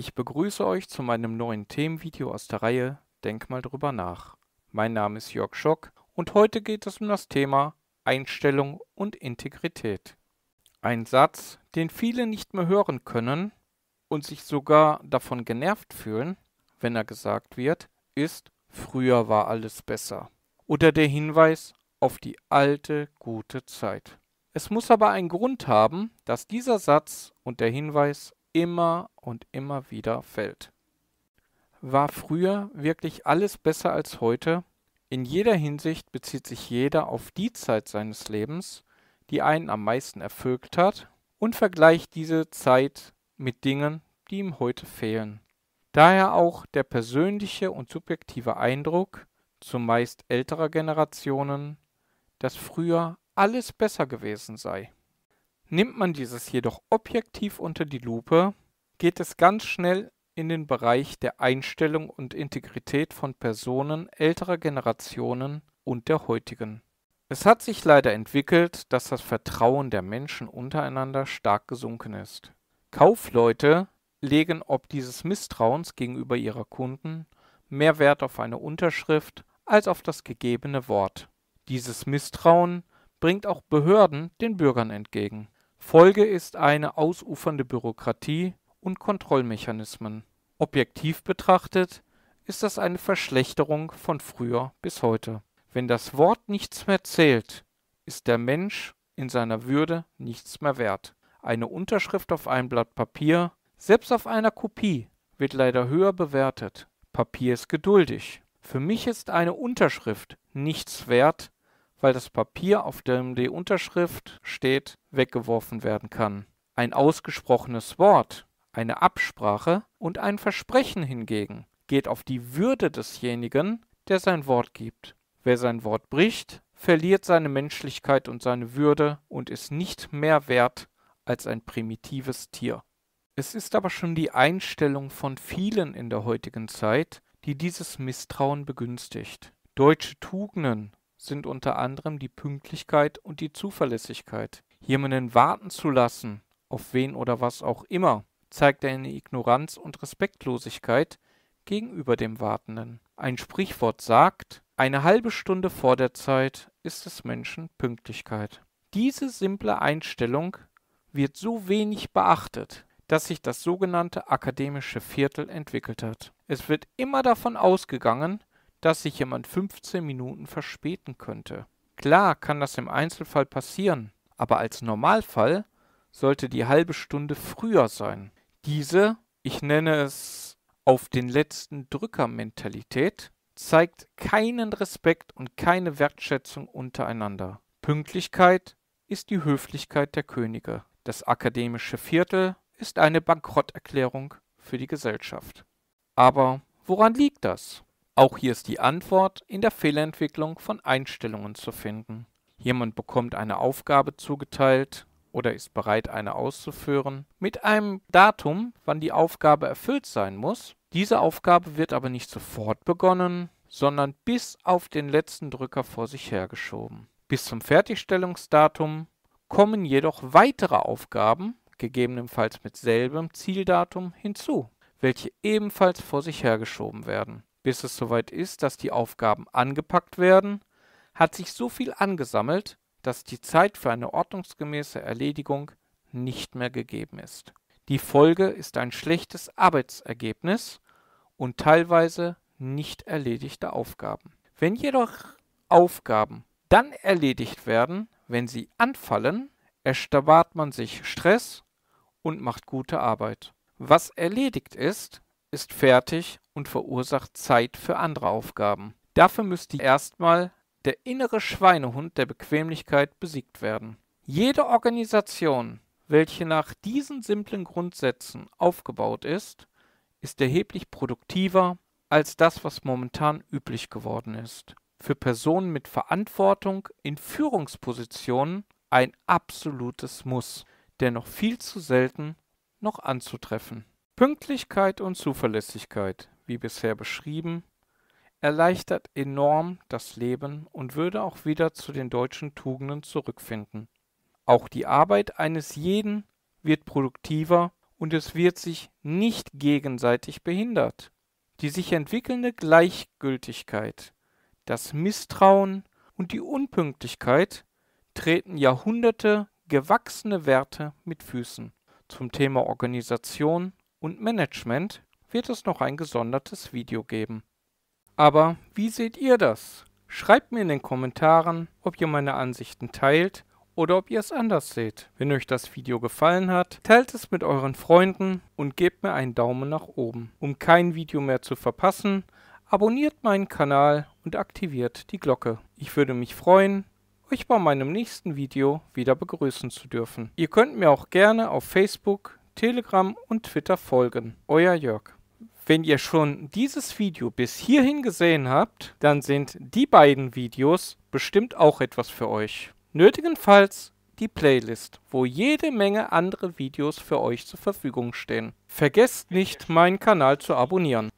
Ich begrüße euch zu meinem neuen Themenvideo aus der Reihe Denk mal drüber nach. Mein Name ist Jörg Schock und heute geht es um das Thema Einstellung und Integrität. Ein Satz, den viele nicht mehr hören können und sich sogar davon genervt fühlen, wenn er gesagt wird, ist Früher war alles besser. Oder der Hinweis auf die alte gute Zeit. Es muss aber einen Grund haben, dass dieser Satz und der Hinweis immer und immer wieder fällt. War früher wirklich alles besser als heute? In jeder Hinsicht bezieht sich jeder auf die Zeit seines Lebens, die einen am meisten erfüllt hat, und vergleicht diese Zeit mit Dingen, die ihm heute fehlen. Daher auch der persönliche und subjektive Eindruck, zumeist älterer Generationen, dass früher alles besser gewesen sei. Nimmt man dieses jedoch objektiv unter die Lupe, geht es ganz schnell in den Bereich der Einstellung und Integrität von Personen älterer Generationen und der heutigen. Es hat sich leider entwickelt, dass das Vertrauen der Menschen untereinander stark gesunken ist. Kaufleute legen ob dieses Misstrauens gegenüber ihrer Kunden mehr Wert auf eine Unterschrift als auf das gegebene Wort. Dieses Misstrauen bringt auch Behörden den Bürgern entgegen. Folge ist eine ausufernde Bürokratie und Kontrollmechanismen. Objektiv betrachtet ist das eine Verschlechterung von früher bis heute. Wenn das Wort nichts mehr zählt, ist der Mensch in seiner Würde nichts mehr wert. Eine Unterschrift auf einem Blatt Papier, selbst auf einer Kopie, wird leider höher bewertet. Papier ist geduldig. Für mich ist eine Unterschrift nichts wert, weil das Papier, auf dem die Unterschrift steht, weggeworfen werden kann. Ein ausgesprochenes Wort, eine Absprache und ein Versprechen hingegen geht auf die Würde desjenigen, der sein Wort gibt. Wer sein Wort bricht, verliert seine Menschlichkeit und seine Würde und ist nicht mehr wert als ein primitives Tier. Es ist aber schon die Einstellung von vielen in der heutigen Zeit, die dieses Misstrauen begünstigt. Deutsche Tugenden sind unter anderem die Pünktlichkeit und die Zuverlässigkeit. Jemanden warten zu lassen, auf wen oder was auch immer, zeigt eine Ignoranz und Respektlosigkeit gegenüber dem Wartenden. Ein Sprichwort sagt, eine halbe Stunde vor der Zeit ist es Menschen Pünktlichkeit. Diese simple Einstellung wird so wenig beachtet, dass sich das sogenannte akademische Viertel entwickelt hat. Es wird immer davon ausgegangen, dass sich jemand 15 Minuten verspäten könnte. Klar kann das im Einzelfall passieren, aber als Normalfall sollte die halbe Stunde früher sein. Diese, ich nenne es auf den letzten Drücker-Mentalität, zeigt keinen Respekt und keine Wertschätzung untereinander. Pünktlichkeit ist die Höflichkeit der Könige. Das akademische Viertel ist eine Bankrotterklärung für die Gesellschaft. Aber woran liegt das? Auch hier ist die Antwort in der Fehlerentwicklung von Einstellungen zu finden. Jemand bekommt eine Aufgabe zugeteilt oder ist bereit, eine auszuführen, mit einem Datum, wann die Aufgabe erfüllt sein muss. Diese Aufgabe wird aber nicht sofort begonnen, sondern bis auf den letzten Drücker vor sich hergeschoben. Bis zum Fertigstellungsdatum kommen jedoch weitere Aufgaben, gegebenenfalls mit selbem Zieldatum, hinzu, welche ebenfalls vor sich hergeschoben werden. Bis es soweit ist, dass die Aufgaben angepackt werden, hat sich so viel angesammelt, dass die Zeit für eine ordnungsgemäße Erledigung nicht mehr gegeben ist. Die Folge ist ein schlechtes Arbeitsergebnis und teilweise nicht erledigte Aufgaben. Wenn jedoch Aufgaben dann erledigt werden, wenn sie anfallen, erspart man sich Stress und macht gute Arbeit. Was erledigt ist, ist fertig und verursacht Zeit für andere Aufgaben. Dafür müsste erstmal der innere Schweinehund der Bequemlichkeit besiegt werden. Jede Organisation, welche nach diesen simplen Grundsätzen aufgebaut ist, ist erheblich produktiver als das, was momentan üblich geworden ist. Für Personen mit Verantwortung in Führungspositionen ein absolutes Muss, der noch viel zu selten noch anzutreffen. Pünktlichkeit und Zuverlässigkeit, wie bisher beschrieben, erleichtert enorm das Leben und würde auch wieder zu den deutschen Tugenden zurückfinden. Auch die Arbeit eines jeden wird produktiver und es wird sich nicht gegenseitig behindert. Die sich entwickelnde Gleichgültigkeit, das Misstrauen und die Unpünktlichkeit treten Jahrhunderte gewachsene Werte mit Füßen. Zum Thema Organisation und Management wird es noch ein gesondertes Video geben. Aber wie seht ihr das? Schreibt mir in den Kommentaren, ob ihr meine Ansichten teilt oder ob ihr es anders seht. Wenn euch das Video gefallen hat, teilt es mit euren Freunden und gebt mir einen Daumen nach oben. Um kein Video mehr zu verpassen, abonniert meinen Kanal und aktiviert die Glocke. Ich würde mich freuen, euch bei meinem nächsten Video wieder begrüßen zu dürfen. Ihr könnt mir auch gerne auf Facebook, Telegram und Twitter folgen. Euer Jörg. Wenn ihr schon dieses Video bis hierhin gesehen habt, dann sind die beiden Videos bestimmt auch etwas für euch. Nötigenfalls die Playlist, wo jede Menge andere Videos für euch zur Verfügung stehen. Vergesst nicht, meinen Kanal zu abonnieren.